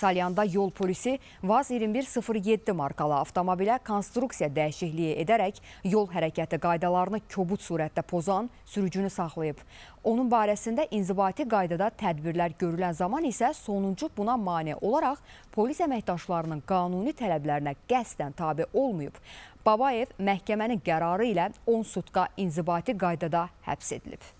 Salyanda yol polisi VAZ-2107 markalı avtomobilə konstruksiya dəyişikliyi edərək yol hərəkəti qaydalarını kobud surətdə pozan sürücünü saxlayıb. Onun barəsində inzibati qaydada tədbirlər görülən zaman isə sonuncu buna mane olaraq polis əməkdaşlarının qanuni tələblərinə qəsdən tabi olmayıb. Babayev məhkəmənin qərarı ilə 10 sutqa inzibati qaydada həbs edilib.